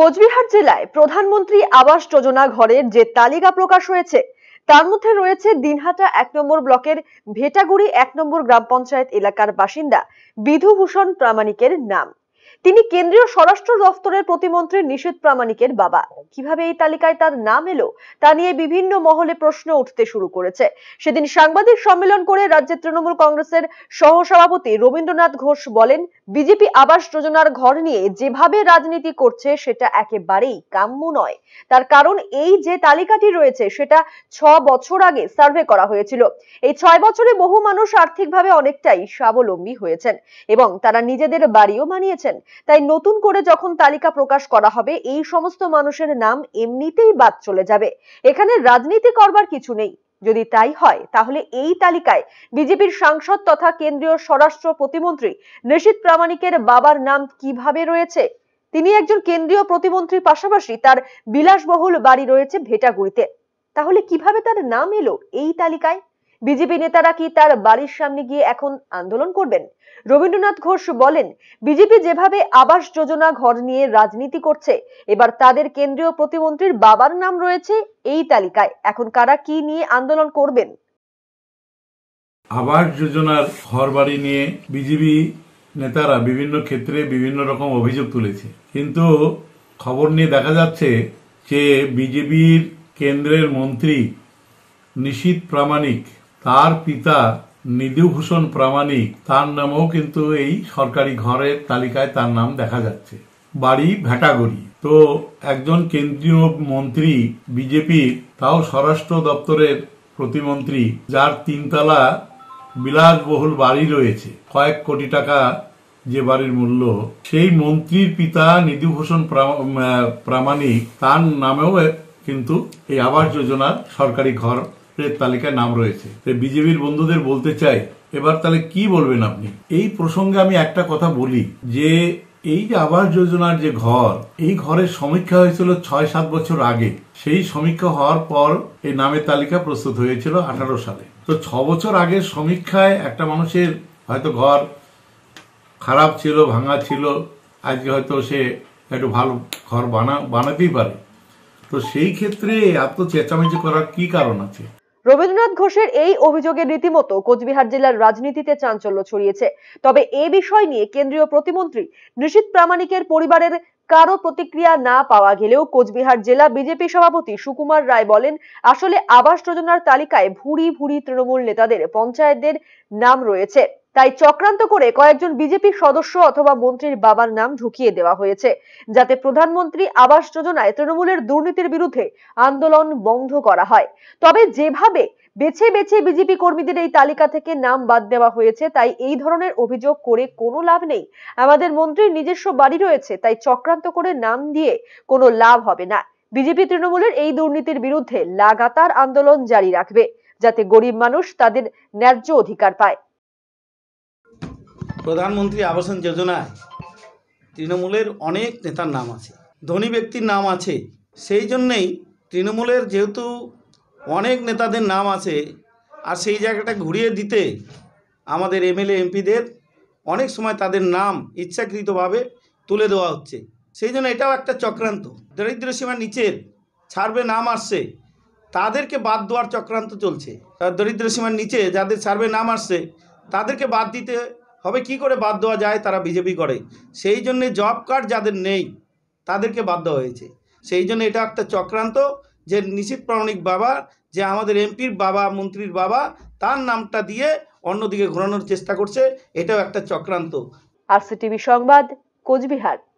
কোচবিহার জেলায় প্রধানমন্ত্রী আবাস যোজনা ঘরের যে তালিকা প্রকাশ হয়েছে তার মধ্যে রয়েছে দিনহাটা এক নম্বর ব্লকের ভেটাগুড়ি এক নম্বর গ্রাম পঞ্চায়েত এলাকার বাসিন্দা বিধুভূষণ প্রামাণিকের নাম তিনি কেন্দ্রীয় স্বরাষ্ট্র দফতরের প্রতিমন্ত্রী নিশীথ প্রামাণিকের বাবা কিভাবে এই তালিকায় তার নাম এলো তা নিয়ে বিভিন্ন মহলে প্রশ্ন উঠতে শুরু করেছে সেদিন সাংবাদিক সম্মেলন করে রাজ্যের তৃণমূল কংগ্রেসের সহসভাপতি রবীন্দ্রনাথ ঘোষ বলেন বিজেপি আবাস যোজনার ঘর নিয়ে যেভাবে রাজনীতি করছে সেটা একেবারেই কাম্য নয় তার কারণ এই যে তালিকাটি রয়েছে সেটা ছ বছর আগে সার্ভে করা হয়েছিল এই ছয় বছরে বহু মানুষ আর্থিকভাবে অনেকটাই স্বাবলম্বী হয়েছেন এবং তারা নিজেদের বাড়িও মানিয়েছেন তাই নতুন করে যখন তালিকা প্রকাশ করা হবে এই সমস্ত মানুষের নাম এমনিতেই বাদ চলে যাবে এখানে রাজনীতি করবার কিছু নেই যদি তাই হয় তাহলে এই তালিকায় বিজেপির সাংসদ তথা কেন্দ্রীয় স্বরাষ্ট্র প্রতিমন্ত্রী নিশীত প্রামাণিকের বাবার নাম কিভাবে রয়েছে তিনি একজন কেন্দ্রীয় প্রতিমন্ত্রী পাশাপাশি তার বিলাসবহুল বাড়ি রয়েছে ভেটাগুড়িতে তাহলে কিভাবে তার নাম এলো এই তালিকায় বিজেপি নেতারা কি তার বাড়ির সামনে গিয়ে এখন আন্দোলন করবেন রবীন্দ্রনাথ ঘোষ বলেন বিজেপি যেভাবে আবাস যোজনা ঘর নিয়ে রাজনীতি করছে এবার তাদের কেন্দ্রীয় প্রতিমন্ত্রীর বাবার নাম রয়েছে এই তালিকায় এখন কারা কি নিয়ে আন্দোলন করবেন আবাস যোজনার ঘর বাড়ি নিয়ে বিজেপি নেতারা বিভিন্ন ক্ষেত্রে বিভিন্ন রকম অভিযোগ তুলেছে কিন্তু খবর নিয়ে দেখা যাচ্ছে যে বিজেপির কেন্দ্রের মন্ত্রী নিশীত প্রামাণিক তার পিতা নিধুভূষণ প্রামাণিক তার নামেও কিন্তু এই সরকারি ঘরের তালিকায় তার নাম দেখা যাচ্ছে বাড়ি ভেটাগড়ি তো একজন কেন্দ্রীয় মন্ত্রী বিজেপির তাও স্বরাষ্ট্র দপ্তরের প্রতিমন্ত্রী যার তিনতলা বিলাসবহুল বাড়ি রয়েছে কয়েক কোটি টাকা যে বাড়ির মূল্য সেই মন্ত্রীর পিতা নিধুভূষণ প্রামাণিক তার নামেও কিন্তু এই আবাস যোজনার সরকারি ঘর তালিকায় নাম রয়েছে বিজেপির বন্ধুদের বলতে চাই এবার তাহলে কি বলবেন আপনি এই প্রসঙ্গে আমি একটা কথা বলি যে এই যে আবাস যোজনার যে ঘর এই ঘরের সমীক্ষা হয়েছিল ছয় সাত বছর আগে সেই সমীক্ষা হওয়ার পর এই নামের তালিকা প্রস্তুত হয়েছিল আঠারো সালে তো ছ বছর আগে সমীক্ষায় একটা মানুষের হয়তো ঘর খারাপ ছিল ভাঙা ছিল আজকে হয়তো সে একটু ভালো ঘর বানা বানাতেই পারে তো সেই ক্ষেত্রে এত চেঁচামেচি করার কি কারণ আছে রবীন্দ্রনাথ ঘোষের এই অভিযোগের রীতিমতো কোচবিহার জেলার রাজনীতিতে চাঞ্চল্য ছড়িয়েছে তবে এ বিষয় নিয়ে কেন্দ্রীয় প্রতিমন্ত্রী নিশীত প্রামাণিকের পরিবারের কারো প্রতিক্রিয়া না পাওয়া গেলেও কোচবিহার জেলা বিজেপি সভাপতি সুকুমার রায় বলেন আসলে আবাস যোজনার তালিকায় ভুরি ভুরি তৃণমূল নেতাদের পঞ্চায়েতদের নাম রয়েছে তাই চক্রান্ত করে কয়েকজন বিজেপি সদস্য অথবা মন্ত্রীর বাবার নাম ঢুকিয়ে দেওয়া হয়েছে যাতে প্রধানমন্ত্রী আবাস যোজনায় তৃণমূলের দুর্নীতির বিরুদ্ধে আন্দোলন বন্ধ করা হয় তবে যেভাবে বেছে বেছে বিজেপি কর্মীদের এই তালিকা থেকে নাম বাদ দেওয়া হয়েছে তাই এই ধরনের অভিযোগ করে কোনো লাভ নেই আমাদের মন্ত্রীর নিজস্ব বাড়ি রয়েছে তাই চক্রান্ত করে নাম দিয়ে কোনো লাভ হবে না বিজেপি তৃণমূলের এই দুর্নীতির বিরুদ্ধে লাগাতার আন্দোলন জারি রাখবে যাতে গরিব মানুষ তাদের ন্যায্য অধিকার পায় প্রধানমন্ত্রী আবাসন যোজনায় তৃণমূলের অনেক নেতার নাম আছে ধনী ব্যক্তির নাম আছে সেই জন্যেই তৃণমূলের যেহেতু অনেক নেতাদের নাম আছে আর সেই জায়গাটা ঘুরিয়ে দিতে আমাদের এমএলএ এমপিদের অনেক সময় তাদের নাম ইচ্ছাকৃতভাবে তুলে দেওয়া হচ্ছে সেই জন্য এটাও একটা চক্রান্ত দরিদ্র সীমার নিচের ছাড়বে নাম আসছে তাদেরকে বাদ দেওয়ার চক্রান্ত চলছে দরিদ্র সীমার নিচে যাদের সার্ভে নাম আসছে তাদেরকে বাদ দিতে হবে কি করে বাদ দেওয়া যায় তারা বিজেপি করে সেই জন্যে জব কার্ড যাদের নেই তাদেরকে বাদ দেওয়া হয়েছে সেই জন্য এটা একটা চক্রান্ত যে নিশীত প্রামাণিক বাবা যে আমাদের এমপির বাবা মন্ত্রীর বাবা তার নামটা দিয়ে অন্যদিকে ঘোরানোর চেষ্টা করছে এটাও একটা চক্রান্ত আর সিটিভি সংবাদ কোচবিহার